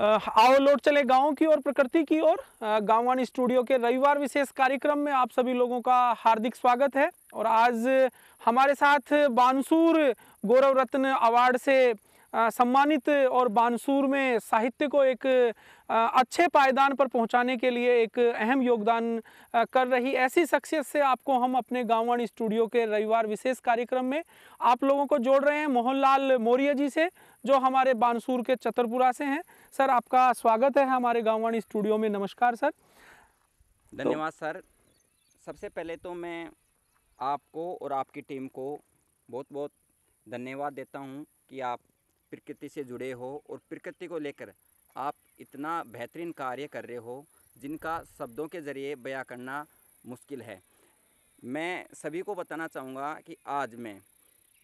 आओ लौट चले गाँव की और प्रकृति की ओर गाँवान स्टूडियो के रविवार विशेष कार्यक्रम में आप सभी लोगों का हार्दिक स्वागत है और आज हमारे साथ बानसूर गौरव रत्न अवार्ड से सम्मानित और बानसूर में साहित्य को एक अच्छे पायदान पर पहुंचाने के लिए एक अहम योगदान कर रही ऐसी शख्सियत से आपको हम अपने गाँवान स्टूडियो के रविवार विशेष कार्यक्रम में आप लोगों को जोड़ रहे हैं मोहनलाल मौर्य जी से जो हमारे बानसूर के चतरपुरा से हैं सर आपका स्वागत है हमारे गाँववाणी स्टूडियो में नमस्कार सर धन्यवाद तो, सर सबसे पहले तो मैं आपको और आपकी टीम को बहुत बहुत धन्यवाद देता हूँ कि आप प्रकृति से जुड़े हो और प्रकृति को लेकर आप इतना बेहतरीन कार्य कर रहे हो जिनका शब्दों के ज़रिए बयां करना मुश्किल है मैं सभी को बताना चाहूँगा कि आज मैं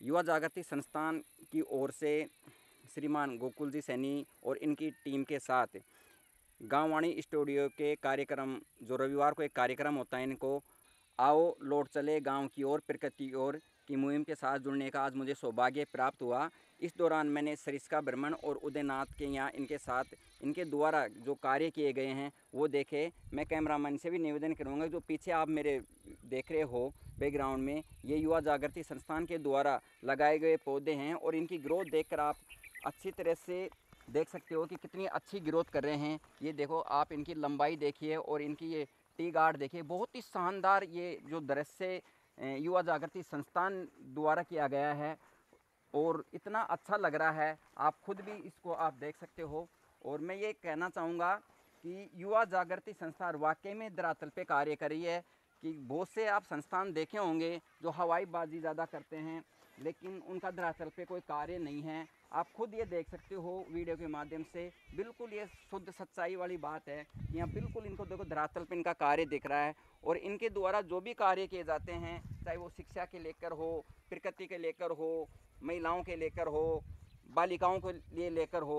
युवा जागृति संस्थान की ओर से श्रीमान गोकुल जी सैनी और इनकी टीम के साथ गाँववाणी स्टूडियो के कार्यक्रम जो रविवार को एक कार्यक्रम होता है इनको आओ लौट चले गांव की ओर प्रकृति और की मुहिम के साथ जुड़ने का आज मुझे सौभाग्य प्राप्त हुआ इस दौरान मैंने सरिस्का ब्रह्मण और उदयनाथ के यहाँ इनके साथ इनके द्वारा जो कार्य किए गए हैं वो देखे मैं कैमरामैन से भी निवेदन करूँगा जो पीछे आप मेरे देख रहे हो बैकग्राउंड में ये युवा जागृति संस्थान के द्वारा लगाए गए पौधे हैं और इनकी ग्रोथ देखकर आप अच्छी तरह से देख सकते हो कि कितनी अच्छी ग्रोथ कर रहे हैं ये देखो आप इनकी लंबाई देखिए और इनकी ये टी गार्ड देखिए बहुत ही शानदार ये जो दृश्य युवा जागृति संस्थान द्वारा किया गया है और इतना अच्छा लग रहा है आप खुद भी इसको आप देख सकते हो और मैं ये कहना चाहूँगा कि युवा जागृति संस्थान वाकई में दरातल पे कार्य करी है कि बहुत से आप संस्थान देखे होंगे जो हवाई बाजी ज़्यादा करते हैं लेकिन उनका दरातल पे कोई कार्य नहीं है आप खुद ये देख सकते हो वीडियो के माध्यम से बिल्कुल ये शुद्ध सच्चाई वाली बात है यहाँ बिल्कुल इनको देखो धरातल पर इनका कार्य दिख रहा है और इनके द्वारा जो भी कार्य किए जाते हैं चाहे वो शिक्षा के लेकर हो प्रकृति के लेकर हो महिलाओं के लेकर हो बालिकाओं के लिए लेकर हो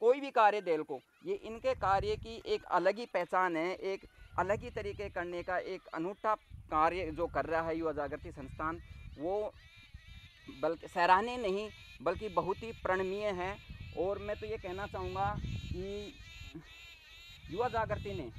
कोई भी कार्य देल को ये इनके कार्य की एक अलग ही पहचान है एक अलग ही तरीके करने का एक अनूठा कार्य जो कर रहा है युवा जागृति संस्थान वो बल्कि सराहने नहीं बल्कि बहुत ही प्रणमीय है और मैं तो ये कहना चाहूँगा कि युवा जागृति ने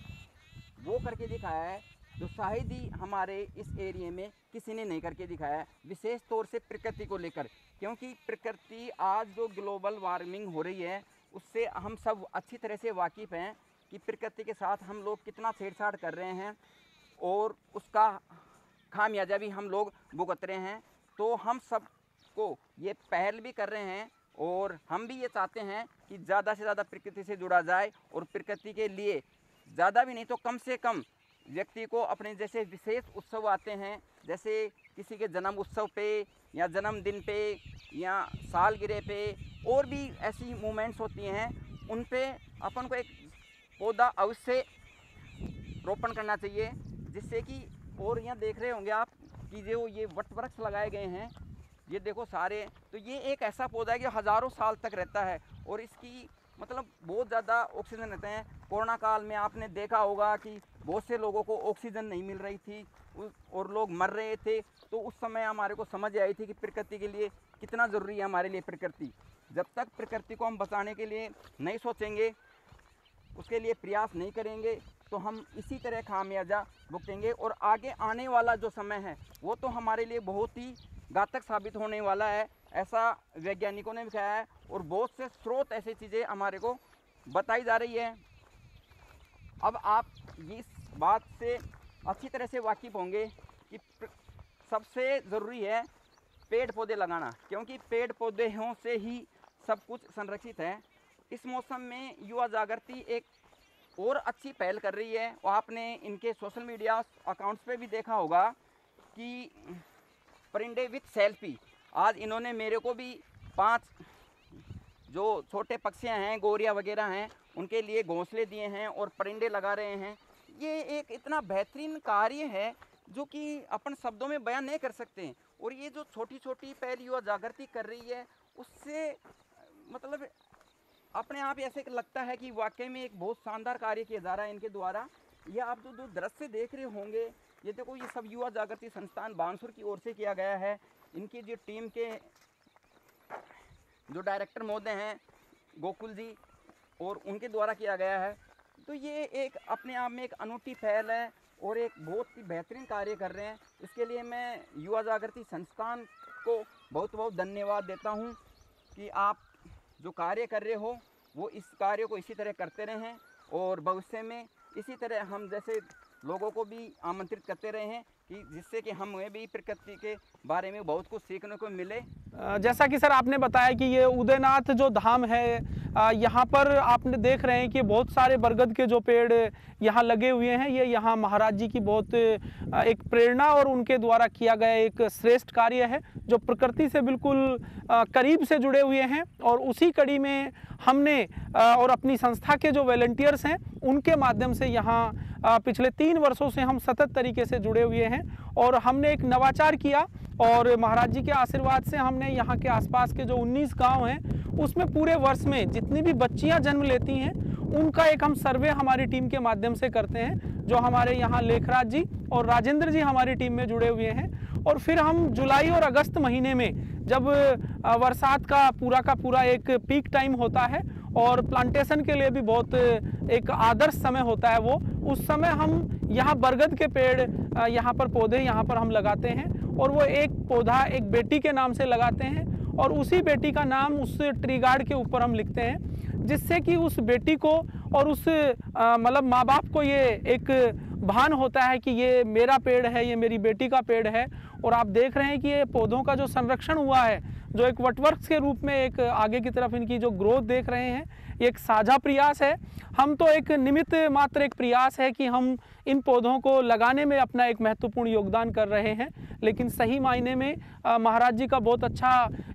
वो करके दिखाया है जो शायद ही हमारे इस एरिए में किसी ने नहीं करके दिखाया है विशेष तौर से प्रकृति को लेकर क्योंकि प्रकृति आज जो ग्लोबल वार्मिंग हो रही है उससे हम सब अच्छी तरह से वाकिफ़ हैं कि प्रकृति के साथ हम लोग कितना छेड़छाड़ कर रहे हैं और उसका खामियाजा भी हम लोग भुगत रहे हैं तो हम सब को ये पहल भी कर रहे हैं और हम भी ये चाहते हैं कि ज़्यादा से ज़्यादा प्रकृति से जुड़ा जाए और प्रकृति के लिए ज़्यादा भी नहीं तो कम से कम व्यक्ति को अपने जैसे विशेष उत्सव आते हैं जैसे किसी के जन्म उत्सव पे या जन्मदिन पे या सालगिरह पे और भी ऐसी मूवमेंट्स होती हैं उन पे अपन को एक पौधा अवश्य रोपण करना चाहिए जिससे कि और यहाँ देख रहे होंगे आप कि जो ये वट वृक्ष लगाए गए हैं ये देखो सारे तो ये एक ऐसा पौधा है कि हज़ारों साल तक रहता है और इसकी मतलब बहुत ज़्यादा ऑक्सीजन रहते हैं कोरोना काल में आपने देखा होगा कि बहुत से लोगों को ऑक्सीजन नहीं मिल रही थी और लोग मर रहे थे तो उस समय हमारे को समझ आई थी कि प्रकृति के लिए कितना ज़रूरी है हमारे लिए प्रकृति जब तक प्रकृति को हम बचाने के लिए नहीं सोचेंगे उसके लिए प्रयास नहीं करेंगे तो हम इसी तरह खामियाजा भुगतेंगे और आगे आने वाला जो समय है वो तो हमारे लिए बहुत ही घातक साबित होने वाला है ऐसा वैज्ञानिकों ने बताया है और बहुत से स्रोत ऐसी चीज़ें हमारे को बताई जा रही है अब आप इस बात से अच्छी तरह से वाकिफ़ होंगे कि सबसे ज़रूरी है पेड़ पौधे लगाना क्योंकि पेड़ पौधे हों से ही सब कुछ संरक्षित है इस मौसम में युवा जागृति एक और अच्छी पहल कर रही है और आपने इनके सोशल मीडिया अकाउंट्स पे भी देखा होगा कि परिंडे विथ सेल्फी आज इन्होंने मेरे को भी पांच जो छोटे पक्षियाँ हैं गोरिया वगैरह हैं उनके लिए घोंसले दिए हैं और परिंडे लगा रहे हैं ये एक इतना बेहतरीन कार्य है जो कि अपन शब्दों में बयान नहीं कर सकते हैं और ये जो छोटी छोटी पहल युवा जागृति कर रही है उससे मतलब अपने आप ऐसे लगता है कि वाकई में एक बहुत शानदार कार्य किया जा रहा है इनके द्वारा यह आप जो जो दृश्य देख रहे होंगे ये देखो ये सब युवा जागृति संस्थान बानसुर की ओर से किया गया है इनकी जो टीम के जो डायरेक्टर महोदय हैं गोकुल जी और उनके द्वारा किया गया है तो ये एक अपने आप में एक अनूठी पहल है और एक बहुत ही बेहतरीन कार्य कर रहे हैं इसके लिए मैं युवा जागृति संस्थान को बहुत बहुत धन्यवाद देता हूँ कि आप जो कार्य कर रहे हो वो इस कार्य को इसी तरह करते रहें और भविष्य में इसी तरह हम जैसे लोगों को भी आमंत्रित करते रहे हैं कि जिससे कि हमें भी प्रकृति के बारे में बहुत कुछ सीखने को मिले जैसा कि सर आपने बताया कि ये उदयनाथ जो धाम है यहाँ पर आपने देख रहे हैं कि बहुत सारे बरगद के जो पेड़ यहाँ लगे हुए हैं ये यहाँ महाराज जी की बहुत एक प्रेरणा और उनके द्वारा किया गया एक श्रेष्ठ कार्य है जो प्रकृति से बिल्कुल करीब से जुड़े हुए हैं और उसी कड़ी में हमने और अपनी संस्था के जो वॉल्टियर्स हैं उनके माध्यम से यहाँ पिछले तीन वर्षों से हम सतत तरीके से जुड़े हुए हैं और हमने एक नवाचार किया और महाराज जी के आशीर्वाद से हमने यहाँ के आसपास के जो 19 गांव हैं उसमें पूरे वर्ष में जितनी भी बच्चियाँ जन्म लेती हैं उनका एक हम सर्वे हमारी टीम के माध्यम से करते हैं जो हमारे यहाँ लेखराज जी और राजेंद्र जी हमारी टीम में जुड़े हुए हैं और फिर हम जुलाई और अगस्त महीने में जब बरसात का पूरा का पूरा एक पीक टाइम होता है और प्लांटेशन के लिए भी बहुत एक आदर्श समय होता है वो उस समय हम यहाँ बरगद के पेड़ यहाँ पर पौधे यहाँ पर हम लगाते हैं और वो एक पौधा एक बेटी के नाम से लगाते हैं और उसी बेटी का नाम उस ट्री गार्ड के ऊपर हम लिखते हैं जिससे कि उस बेटी को और उस मतलब माँ बाप को ये एक भान होता है कि ये मेरा पेड़ है ये मेरी बेटी का पेड़ है और आप देख रहे हैं कि ये पौधों का जो संरक्षण हुआ है जो एक वटवर्क के रूप में एक आगे की तरफ इनकी जो ग्रोथ देख रहे हैं एक साझा प्रयास है हम तो एक निमित्त मात्र एक प्रयास है कि हम इन पौधों को लगाने में अपना एक महत्वपूर्ण योगदान कर रहे हैं लेकिन सही मायने में महाराज जी का बहुत अच्छा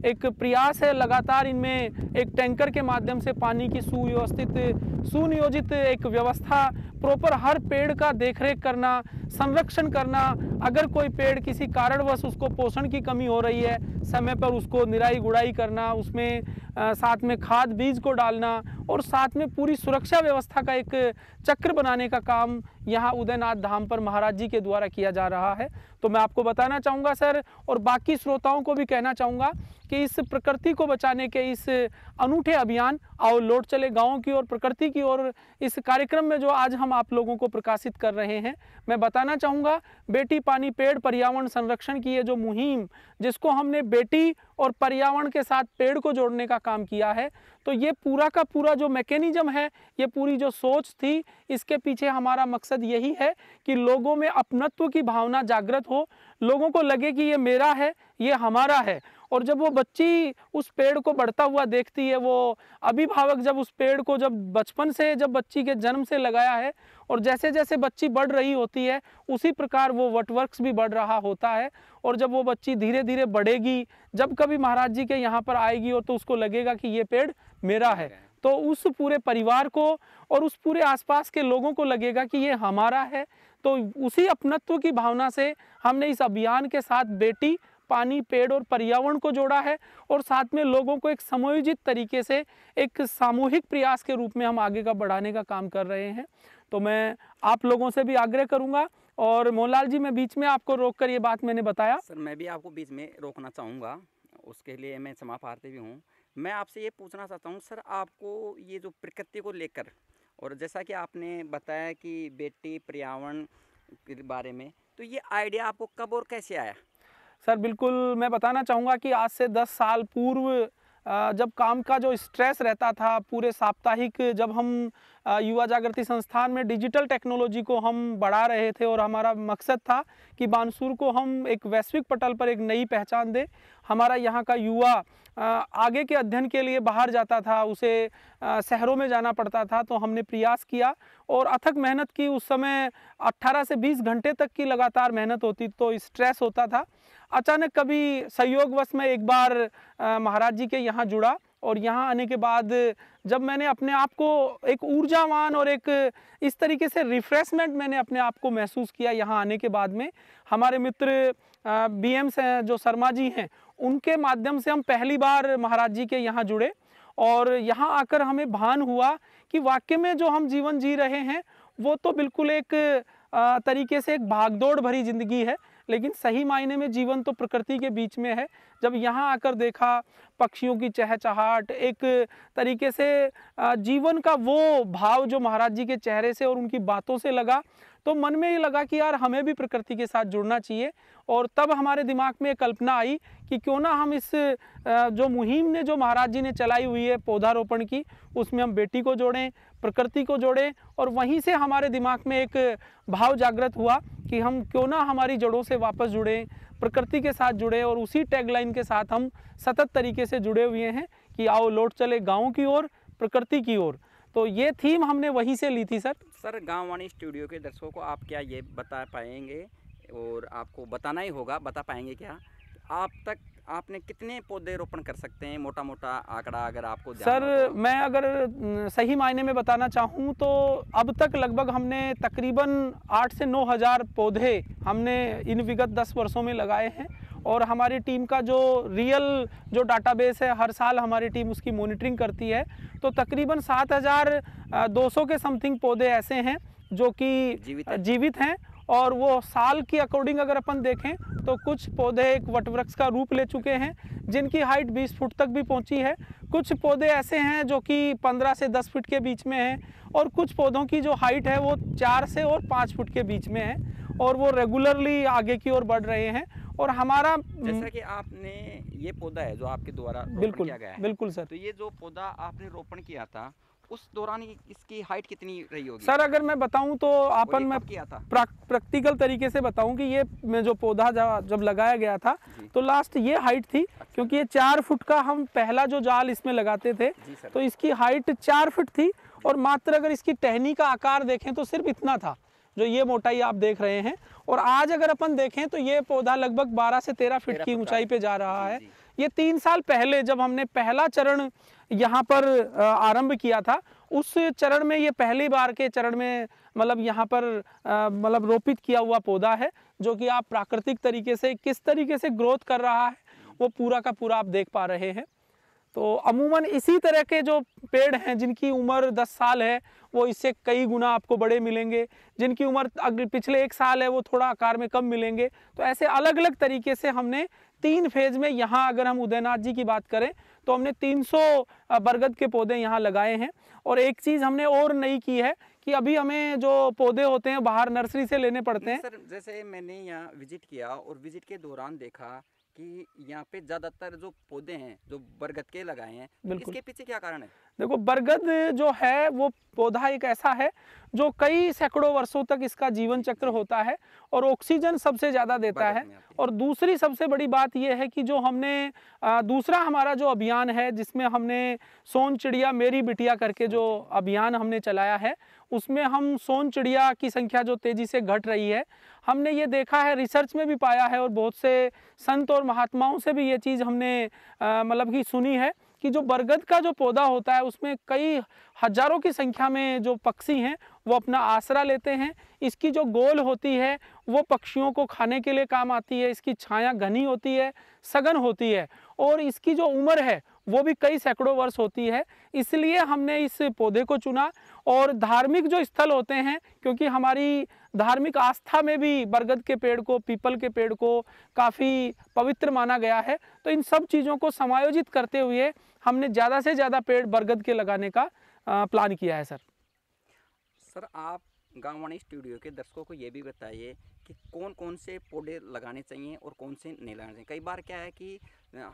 एक प्रयास है लगातार इनमें एक टैंकर के माध्यम से पानी की सुव्यवस्थित सुनियोजित एक व्यवस्था प्रॉपर हर पेड़ का देखरेख करना संरक्षण करना अगर कोई पेड़ किसी कारणवश उसको पोषण की कमी हो रही है समय पर उसको निराई गुड़ाई करना उसमें साथ में खाद बीज को डालना और साथ में पूरी सुरक्षा व्यवस्था का एक चक्र बनाने का काम यहाँ उदयनाथ धाम पर महाराज जी के द्वारा किया जा रहा है तो मैं आपको बताना चाहूँगा सर और बाकी श्रोताओं को भी कहना चाहूँगा कि इस प्रकृति को बचाने के इस अनूठे अभियान और लौट चले गाँव की और प्रकृति की और इस कार्यक्रम में जो आज हम आप लोगों को प्रकाशित कर रहे हैं मैं बताना चाहूँगा बेटी पानी पेड़ पर्यावरण संरक्षण की ये जो मुहिम जिसको हमने बेटी और पर्यावरण के साथ पेड़ को जोड़ने का काम किया है तो ये पूरा का पूरा जो मैकेनिज्म है ये पूरी जो सोच थी इसके पीछे हमारा मकसद मकसद यही है कि लोगों में अपनत्व की भावना जागृत हो लोगों को लगे कि ये मेरा है ये हमारा है और जब वो बच्ची उस पेड़ को बढ़ता हुआ देखती है वो अभिभावक जब उस पेड़ को जब बचपन से जब बच्ची के जन्म से लगाया है और जैसे जैसे बच्ची बढ़ रही होती है उसी प्रकार वो वटवर्क्स भी बढ़ रहा होता है और जब वो बच्ची धीरे धीरे बढ़ेगी जब कभी महाराज जी के यहाँ पर आएगी और तो उसको लगेगा कि ये पेड़ मेरा है तो उस पूरे परिवार को और उस पूरे आसपास के लोगों को लगेगा कि ये हमारा है तो उसी अपनत्व की भावना से हमने इस अभियान के साथ बेटी पानी पेड़ और पर्यावरण को जोड़ा है और साथ में लोगों को एक समायोजित तरीके से एक सामूहिक प्रयास के रूप में हम आगे का बढ़ाने का काम कर रहे हैं तो मैं आप लोगों से भी आग्रह करूंगा और मोहनलाल जी मैं बीच में आपको रोक कर ये बात मैंने बताया सर मैं भी आपको बीच में रोकना चाहूँगा उसके लिए मैं क्षमा पारती भी हूँ मैं आपसे ये पूछना चाहता हूँ सर आपको ये जो प्रकृति को लेकर और जैसा कि आपने बताया कि बेटी पर्यावरण के बारे में तो ये आइडिया आपको कब और कैसे आया सर बिल्कुल मैं बताना चाहूँगा कि आज से दस साल पूर्व जब काम का जो स्ट्रेस रहता था पूरे साप्ताहिक जब हम युवा जागृति संस्थान में डिजिटल टेक्नोलॉजी को हम बढ़ा रहे थे और हमारा मकसद था कि बानसूर को हम एक वैश्विक पटल पर एक नई पहचान दें हमारा यहाँ का युवा आगे के अध्ययन के लिए बाहर जाता था उसे शहरों में जाना पड़ता था तो हमने प्रयास किया और अथक मेहनत की उस समय 18 से 20 घंटे तक की लगातार मेहनत होती तो स्ट्रेस होता था अचानक कभी संयोगवश में एक बार महाराज जी के यहाँ जुड़ा और यहाँ आने के बाद जब मैंने अपने आप को एक ऊर्जावान और एक इस तरीके से रिफ्रेशमेंट मैंने अपने आप को महसूस किया यहाँ आने के बाद में हमारे मित्र बी एम जो शर्मा जी हैं उनके माध्यम से हम पहली बार महाराज जी के यहाँ जुड़े और यहाँ आकर हमें भान हुआ कि वाक्य में जो हम जीवन जी रहे हैं वो तो बिल्कुल एक तरीके से एक भागदौड़ भरी ज़िंदगी है लेकिन सही मायने में जीवन तो प्रकृति के बीच में है जब यहाँ आकर देखा पक्षियों की चहचहाट एक तरीके से जीवन का वो भाव जो महाराज जी के चेहरे से और उनकी बातों से लगा तो मन में ये लगा कि यार हमें भी प्रकृति के साथ जुड़ना चाहिए और तब हमारे दिमाग में कल्पना आई कि क्यों ना हम इस जो मुहिम ने जो महाराज जी ने चलाई हुई है पौधारोपण की उसमें हम बेटी को जोड़ें प्रकृति को जोड़े और वहीं से हमारे दिमाग में एक भाव जागृत हुआ कि हम क्यों ना हमारी जड़ों से वापस जुड़ें प्रकृति के साथ जुड़े और उसी टैगलाइन के साथ हम सतत तरीके से जुड़े हुए हैं कि आओ लौट चले गाँव की ओर प्रकृति की ओर तो ये थीम हमने वहीं से ली थी सर सर गाँव वाणी स्टूडियो के दर्शकों को आप क्या ये बता पाएंगे और आपको बताना ही होगा बता पाएंगे क्या आप तक आपने कितने पौधे रोपण कर सकते हैं मोटा मोटा आंकड़ा अगर आपको सर तो। मैं अगर सही मायने में बताना चाहूँ तो अब तक लगभग हमने तकरीबन आठ से नौ हज़ार पौधे हमने इन विगत दस वर्षों में लगाए हैं और हमारी टीम का जो रियल जो डाटाबेस है हर साल हमारी टीम उसकी मॉनिटरिंग करती है तो तकरीबन सात हज़ार दो सौ के समथिंग पौधे ऐसे हैं जो कि जीवित, है। जीवित हैं और वो साल के अकॉर्डिंग अगर अपन देखें तो कुछ पौधे एक वटवृक्ष का रूप ले चुके हैं जिनकी हाइट 20 फुट तक भी पहुंची है कुछ पौधे ऐसे हैं जो कि 15 से 10 फुट के बीच में हैं और कुछ पौधों की जो हाइट है वो चार से और 5 फुट के बीच में है और वो रेगुलरली आगे की ओर बढ़ रहे हैं और हमारा जैसा कि आपने ये पौधा है जो आपके द्वारा बिल्कुल किया गया है बिल्कुल सर तो ये जो पौधा आपने रोपण किया था उस दौरान इसकी हाइट कितनी रही होगी सर अगर मैं बताऊं तो आपन मैं किया था प्रैक्टिकल तरीके से बताऊं कि ये मैं जो पौधा जब लगाया गया था तो लास्ट ये हाइट थी अच्छा। क्योंकि ये चार फुट का हम पहला जो जाल इसमें लगाते थे तो इसकी हाइट चार फुट थी और मात्र अगर इसकी टहनी का आकार देखें तो सिर्फ इतना था जो ये मोटाई आप देख रहे हैं और आज अगर अपन देखें तो ये पौधा लगभग 12 से 13 फीट की ऊंचाई पे जा रहा है ये तीन साल पहले जब हमने पहला चरण यहाँ पर आरंभ किया था उस चरण में ये पहली बार के चरण में मतलब यहाँ पर मतलब रोपित किया हुआ पौधा है जो कि आप प्राकृतिक तरीके से किस तरीके से ग्रोथ कर रहा है वो पूरा का पूरा आप देख पा रहे हैं तो अमूमन इसी तरह के जो पेड़ हैं जिनकी उम्र 10 साल है वो इससे कई गुना आपको बड़े मिलेंगे जिनकी उम्र अगले पिछले एक साल है वो थोड़ा आकार में कम मिलेंगे तो ऐसे अलग अलग तरीके से हमने तीन फेज में यहाँ अगर हम उदयनाथ जी की बात करें तो हमने 300 बरगद के पौधे यहाँ लगाए हैं और एक चीज़ हमने और नई की है कि अभी हमें जो पौधे होते हैं बाहर नर्सरी से लेने पड़ते हैं सर जैसे मैंने यहाँ विजिट किया और विजिट के दौरान देखा कि यहाँ पे ज़्यादातर जो पौधे हैं जो बरगद के लगाए हैं इसके पीछे क्या कारण है देखो बरगद जो है वो पौधा एक ऐसा है जो कई सैकड़ों वर्षों तक इसका जीवन चक्र होता है और ऑक्सीजन सबसे ज़्यादा देता है और दूसरी सबसे बड़ी बात यह है कि जो हमने दूसरा हमारा जो अभियान है जिसमें हमने सोन चिड़िया मेरी बिटिया करके जो हाँ अभियान हमने चलाया है उसमें हम सोन चिड़िया की संख्या जो तेज़ी से घट रही है हमने ये देखा है रिसर्च में भी पाया है और बहुत से संत और महात्माओं से भी ये चीज़ हमने मतलब कि सुनी है कि जो बरगद का जो पौधा होता है उसमें कई हजारों की संख्या में जो पक्षी हैं वो अपना आसरा लेते हैं इसकी जो गोल होती है वो पक्षियों को खाने के लिए काम आती है इसकी छाया घनी होती है सघन होती है और इसकी जो उम्र है वो भी कई सैकड़ों वर्ष होती है इसलिए हमने इस पौधे को चुना और धार्मिक जो स्थल होते हैं क्योंकि हमारी धार्मिक आस्था में भी बरगद के पेड़ को पीपल के पेड़ को काफ़ी पवित्र माना गया है तो इन सब चीज़ों को समायोजित करते हुए हमने ज़्यादा से ज़्यादा पेड़ बरगद के लगाने का प्लान किया है सर सर आप गांववाणी स्टूडियो के दर्शकों को ये भी बताइए कि कौन कौन से पौधे लगाने चाहिए और कौन से नहीं लगाने चाहिए कई बार क्या है कि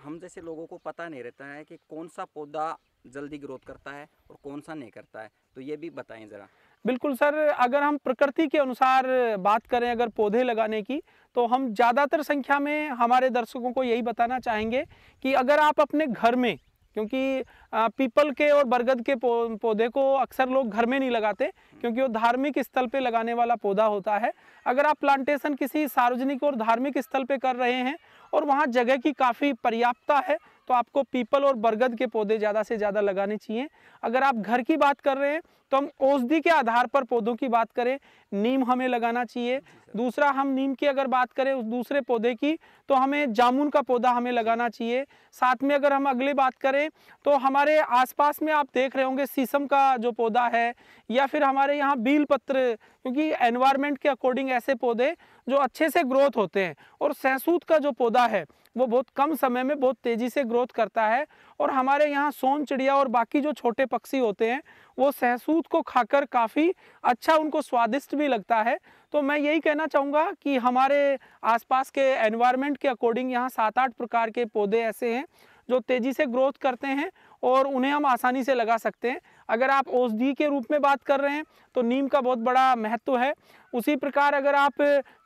हम जैसे लोगों को पता नहीं रहता है कि कौन सा पौधा जल्दी ग्रोथ करता है और कौन सा नहीं करता है तो ये भी बताएं ज़रा बिल्कुल सर अगर हम प्रकृति के अनुसार बात करें अगर पौधे लगाने की तो हम ज़्यादातर संख्या में हमारे दर्शकों को यही बताना चाहेंगे कि अगर आप अपने घर में क्योंकि पीपल के और बरगद के पौधे को अक्सर लोग घर में नहीं लगाते क्योंकि वो धार्मिक स्थल पे लगाने वाला पौधा होता है अगर आप प्लांटेशन किसी सार्वजनिक और धार्मिक स्थल पे कर रहे हैं और वहाँ जगह की काफ़ी पर्याप्तता है तो आपको पीपल और बरगद के पौधे ज़्यादा से ज़्यादा लगाने चाहिए अगर आप घर की बात कर रहे हैं तो हम औषधि के आधार पर पौधों की बात करें नीम हमें लगाना चाहिए दूसरा हम नीम की अगर बात करें उस दूसरे पौधे की तो हमें जामुन का पौधा हमें लगाना चाहिए साथ में अगर हम अगली बात करें तो हमारे आसपास में आप देख रहे होंगे शीशम का जो पौधा है या फिर हमारे यहाँ बील पत्र क्योंकि एनवायरमेंट के अकॉर्डिंग ऐसे पौधे जो अच्छे से ग्रोथ होते हैं और सहसूत का जो पौधा है वो बहुत कम समय में बहुत तेज़ी से ग्रोथ करता है और हमारे यहाँ सोन चिड़िया और बाकी जो छोटे पक्षी होते हैं वो सहसूत को खाकर काफ़ी अच्छा उनको स्वादिष्ट भी लगता है तो मैं यही कहना चाहूँगा कि हमारे आसपास के एनवायरनमेंट के अकॉर्डिंग यहाँ सात आठ प्रकार के पौधे ऐसे हैं जो तेज़ी से ग्रोथ करते हैं और उन्हें हम आसानी से लगा सकते हैं अगर आप औषधि के रूप में बात कर रहे हैं तो नीम का बहुत बड़ा महत्व है उसी प्रकार अगर आप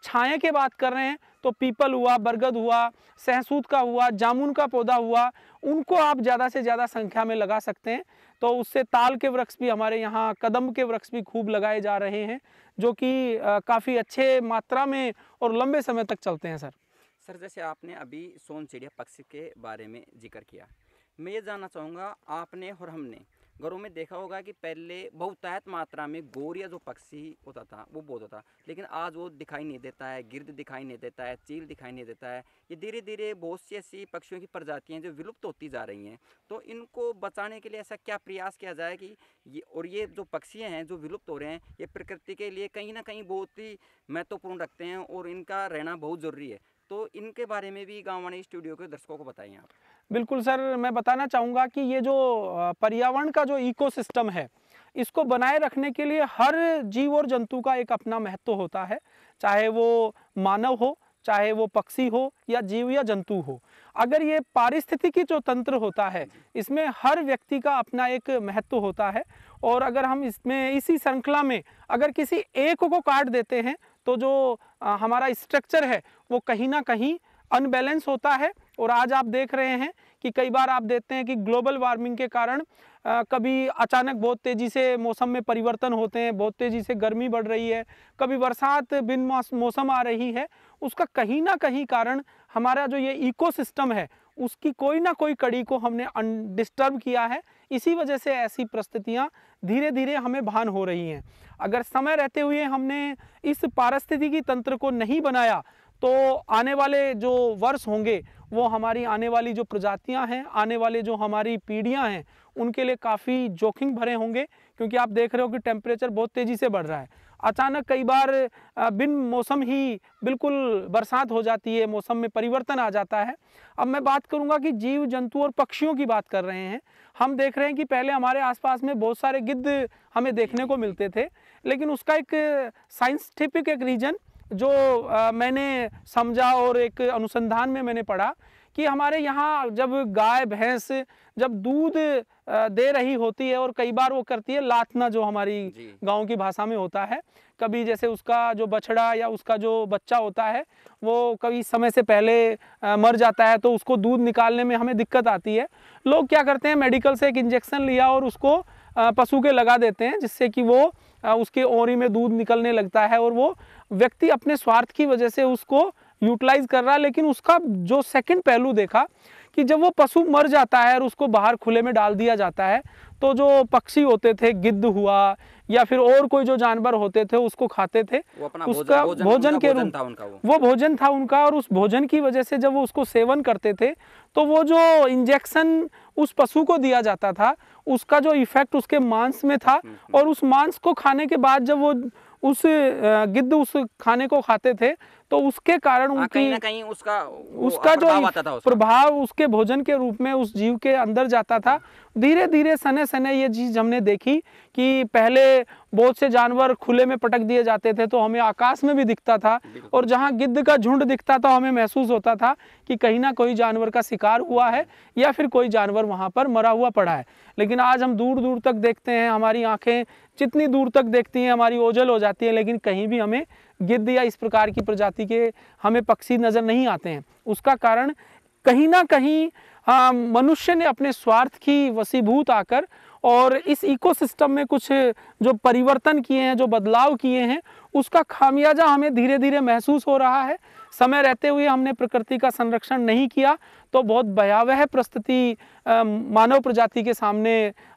छाया के बात कर रहे हैं तो पीपल हुआ बरगद हुआ सहसूत का हुआ जामुन का पौधा हुआ उनको आप ज़्यादा से ज़्यादा संख्या में लगा सकते हैं तो उससे ताल के वृक्ष भी हमारे यहाँ कदम के वृक्ष भी खूब लगाए जा रहे हैं जो कि काफ़ी अच्छे मात्रा में और लंबे समय तक चलते हैं सर सर जैसे आपने अभी सोन चिड़िया पक्षी के बारे में जिक्र किया मैं ये जानना चाहूँगा आपने और हमने घरों में देखा होगा कि पहले बहुतायत मात्रा में गोरिया जो पक्षी होता था वो बहुत होता लेकिन आज वो दिखाई नहीं देता है गिरद दिखाई नहीं देता है चील दिखाई नहीं देता है ये धीरे धीरे बहुत सी ऐसी पक्षियों की प्रजातियाँ जो विलुप्त होती जा रही हैं तो इनको बचाने के लिए ऐसा क्या प्रयास किया जाए कि ये और ये जो पक्षी हैं जो विलुप्त हो रहे हैं ये प्रकृति के लिए कहीं ना कहीं बहुत ही महत्वपूर्ण रखते हैं और इनका रहना बहुत ज़रूरी है तो इनके बारे में भी गाँव वाणी स्टूडियो के दर्शकों को बताइए आप बिल्कुल सर मैं बताना चाहूँगा कि ये जो पर्यावरण का जो इकोसिस्टम है इसको बनाए रखने के लिए हर जीव और जंतु का एक अपना महत्व होता है चाहे वो मानव हो चाहे वो पक्षी हो या जीव या जंतु हो अगर ये पारिस्थितिकी जो तंत्र होता है इसमें हर व्यक्ति का अपना एक महत्व होता है और अगर हम इसमें इसी श्रृंखला में अगर किसी एक को काट देते हैं तो जो हमारा स्ट्रक्चर है वो कहीं ना कहीं अनबैलेंस होता है और आज आप देख रहे हैं कि कई बार आप देखते हैं कि ग्लोबल वार्मिंग के कारण आ, कभी अचानक बहुत तेज़ी से मौसम में परिवर्तन होते हैं बहुत तेज़ी से गर्मी बढ़ रही है कभी बरसात बिन मौसम आ रही है उसका कहीं ना कहीं कारण हमारा जो ये इकोसिस्टम है उसकी कोई ना कोई कड़ी को हमने डिस्टर्ब किया है इसी वजह से ऐसी परिस्थितियाँ धीरे धीरे हमें भान हो रही हैं अगर समय रहते हुए हमने इस पारिस्थितिकी तंत्र को नहीं बनाया तो आने वाले जो वर्ष होंगे वो हमारी आने वाली जो प्रजातियां हैं आने वाले जो हमारी पीढ़ियां हैं उनके लिए काफ़ी जोखिम भरे होंगे क्योंकि आप देख रहे हो कि टेम्परेचर बहुत तेज़ी से बढ़ रहा है अचानक कई बार बिन मौसम ही बिल्कुल बरसात हो जाती है मौसम में परिवर्तन आ जाता है अब मैं बात करूंगा कि जीव जंतु और पक्षियों की बात कर रहे हैं हम देख रहे हैं कि पहले हमारे आसपास में बहुत सारे गिद्ध हमें देखने को मिलते थे लेकिन उसका एक साइंटिफिक एक रीज़न जो आ, मैंने समझा और एक अनुसंधान में मैंने पढ़ा कि हमारे यहाँ जब गाय भैंस जब दूध दे रही होती है और कई बार वो करती है लाथना जो हमारी गांव की भाषा में होता है कभी जैसे उसका जो बछड़ा या उसका जो बच्चा होता है वो कभी समय से पहले मर जाता है तो उसको दूध निकालने में हमें दिक्कत आती है लोग क्या करते हैं मेडिकल से एक इंजेक्शन लिया और उसको पशु के लगा देते हैं जिससे कि वो उसके ओरी में दूध निकलने लगता है और वो व्यक्ति अपने स्वार्थ की वजह से उसको यूटिलाइज कर रहा है लेकिन उसका जो सेकंड पहलू देखा कि जब वो पशु मर जाता है और उसको बाहर खुले में डाल दिया जाता है तो जो पक्षी होते थे गिद्ध हुआ या फिर और कोई जो जानवर होते थे उसको खाते थे वो अपना उसका भोजन, भोजन के रूप वो।, वो भोजन था उनका और उस भोजन की वजह से जब वो उसको सेवन करते थे तो वो जो इंजेक्शन उस पशु को दिया जाता था उसका जो इफेक्ट उसके मांस में था हम्म, हम्म। और उस मांस को खाने के बाद जब वो उस गिद्ध उस खाने को खाते थे तो उसके कारण हाँ, उनकी कहीं ना कहीं उसका उसका जो आता था उसका। प्रभाव उसके भोजन के रूप में उस जीव के अंदर जाता था धीरे धीरे सने सने ये चीज हमने देखी कि पहले बहुत से जानवर खुले में पटक दिए जाते थे तो हमें आकाश में भी दिखता था और जहाँ गिद्ध का झुंड दिखता था हमें महसूस होता था कि कहीं ना कोई जानवर का शिकार हुआ है या फिर कोई जानवर वहां पर मरा हुआ पड़ा है लेकिन आज हम दूर दूर तक देखते हैं हमारी आंखें जितनी दूर तक देखती हैं हमारी ओझल हो जाती है लेकिन कहीं भी हमें गिद्ध या इस प्रकार की प्रजाति के हमें पक्षी नज़र नहीं आते हैं उसका कारण कहीं ना कहीं मनुष्य ने अपने स्वार्थ की वसीभूत आकर और इस इकोसिस्टम में कुछ जो परिवर्तन किए हैं जो बदलाव किए हैं उसका खामियाजा हमें धीरे धीरे महसूस हो रहा है समय रहते हुए हमने प्रकृति का संरक्षण नहीं किया तो बहुत भयावह प्रस्तुति मानव प्रजाति के सामने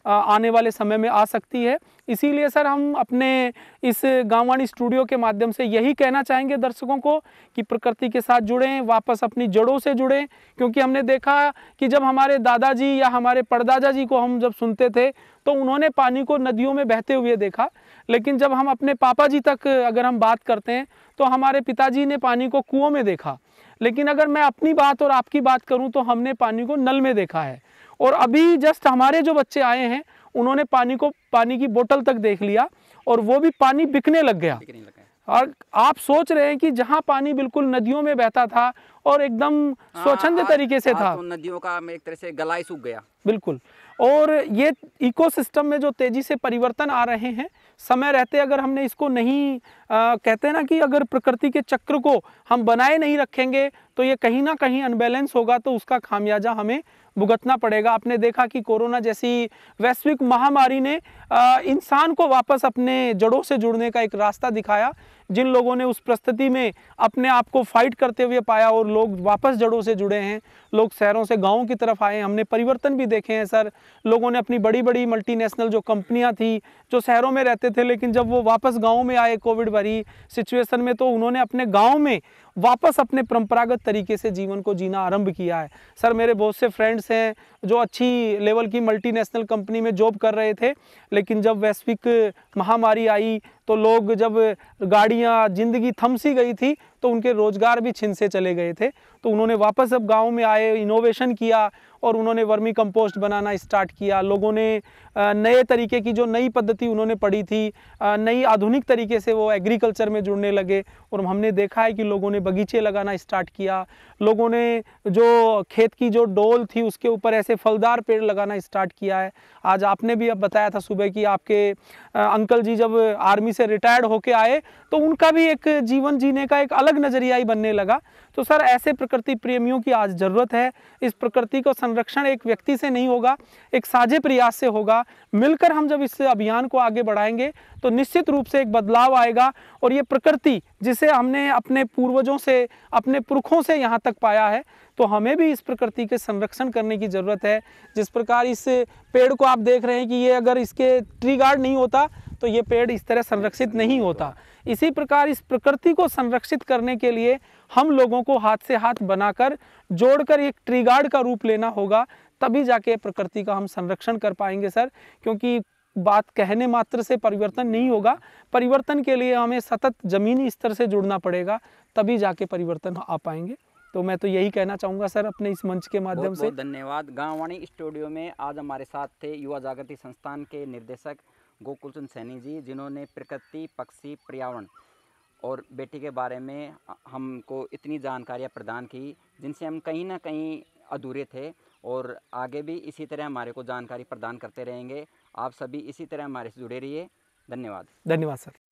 आने वाले समय में आ सकती है इसीलिए सर हम अपने इस गांववाणी स्टूडियो के माध्यम से यही कहना चाहेंगे दर्शकों को कि प्रकृति के साथ जुड़ें वापस अपनी जड़ों से जुड़ें क्योंकि हमने देखा कि जब हमारे दादाजी या हमारे परदादा जी को हम जब सुनते थे तो उन्होंने पानी को नदियों में बहते हुए देखा लेकिन जब हम अपने पापा जी तक अगर हम बात करते हैं तो हमारे पिताजी ने पानी को कुओं में देखा लेकिन अगर मैं अपनी बात और आपकी बात करूं तो हमने पानी को नल में देखा है और अभी जस्ट हमारे जो बच्चे आए हैं उन्होंने पानी को पानी की बोतल तक देख लिया और वो भी पानी बिकने लग गया और आप सोच रहे हैं कि जहाँ पानी बिल्कुल नदियों में बहता था और एकदम हाँ, स्वच्छंद तरीके से था तो नदियों का एक तरह से गलाई सूख गया बिल्कुल और ये इकोसिस्टम में जो तेजी से परिवर्तन आ रहे हैं समय रहते अगर हमने इसको नहीं आ, कहते ना कि अगर प्रकृति के चक्र को हम बनाए नहीं रखेंगे तो ये कहीं ना कहीं अनबैलेंस होगा तो उसका खामियाजा हमें भुगतना पड़ेगा आपने देखा कि कोरोना जैसी वैश्विक महामारी ने इंसान को वापस अपने जड़ों से जुड़ने का एक रास्ता दिखाया जिन लोगों ने उस परिस्थिति में अपने आप को फाइट करते हुए पाया और लोग वापस जड़ों से जुड़े हैं लोग शहरों से गाँव की तरफ आए हमने परिवर्तन भी देखे हैं सर लोगों ने अपनी बड़ी बड़ी मल्टीनेशनल जो कंपनियाँ थी जो शहरों में रहते थे लेकिन जब वो वापस गाँव में आए कोविड भरी सिचुएशन में तो उन्होंने अपने गाँव में वापस अपने परंपरागत तरीके से जीवन को जीना आरंभ किया है सर मेरे बहुत से फ्रेंड्स हैं जो अच्छी लेवल की मल्टीनेशनल कंपनी में जॉब कर रहे थे लेकिन जब वैश्विक महामारी आई तो लोग जब गाड़ियाँ ज़िंदगी थमसी गई थी तो उनके रोज़गार भी छिन से चले गए थे तो उन्होंने वापस अब गांव में आए इनोवेशन किया और उन्होंने वर्मी कंपोस्ट बनाना स्टार्ट किया लोगों ने नए तरीके की जो नई पद्धति उन्होंने पढ़ी थी नई आधुनिक तरीके से वो एग्रीकल्चर में जुड़ने लगे और हमने देखा है कि लोगों ने बगीचे लगाना स्टार्ट किया लोगों ने जो खेत की जो डोल थी उसके ऊपर ऐसे फलदार पेड़ लगाना स्टार्ट किया है आज आपने भी अब बताया था सुबह कि आपके अंकल जी जब आर्मी से रिटायर्ड होके आए तो उनका भी एक जीवन जीने का एक अलग नज़रिया ही बनने लगा तो सर ऐसे प्रकृति प्रेमियों की आज ज़रूरत है इस प्रकृति को संरक्षण एक व्यक्ति से नहीं होगा एक साझे प्रयास से होगा मिलकर हम जब इस अभियान को आगे बढ़ाएंगे तो निश्चित रूप से एक बदलाव आएगा और ये प्रकृति जिसे हमने अपने पूर्वजों से अपने पुरखों से यहाँ तक पाया है तो हमें भी इस प्रकृति के संरक्षण करने की ज़रूरत है जिस प्रकार इस पेड़ को आप देख रहे हैं कि ये अगर इसके ट्री गार्ड नहीं होता तो ये पेड़ इस तरह संरक्षित नहीं होता इसी प्रकार इस प्रकृति को संरक्षित करने के लिए हम लोगों को हाथ से हाथ बनाकर जोड़कर एक ट्री गार्ड का रूप लेना होगा तभी जाके प्रकृति का हम संरक्षण कर पाएंगे सर क्योंकि बात कहने मात्र से परिवर्तन नहीं होगा परिवर्तन के लिए हमें सतत ज़मीनी स्तर से जुड़ना पड़ेगा तभी जाके परिवर्तन आ पाएंगे तो मैं तो यही कहना चाहूँगा सर अपने इस मंच के माध्यम से धन्यवाद गाँववाणी स्टूडियो में आज हमारे साथ थे युवा जागृति संस्थान के निर्देशक गोकुल चंद सैनी जी जिन्होंने प्रकृति पक्षी पर्यावरण और बेटी के बारे में हमको इतनी जानकारियाँ प्रदान की जिनसे हम कहीं ना कहीं अधूरे थे और आगे भी इसी तरह हमारे को जानकारी प्रदान करते रहेंगे आप सभी इसी तरह हमारे से जुड़े रहिए धन्यवाद धन्यवाद सर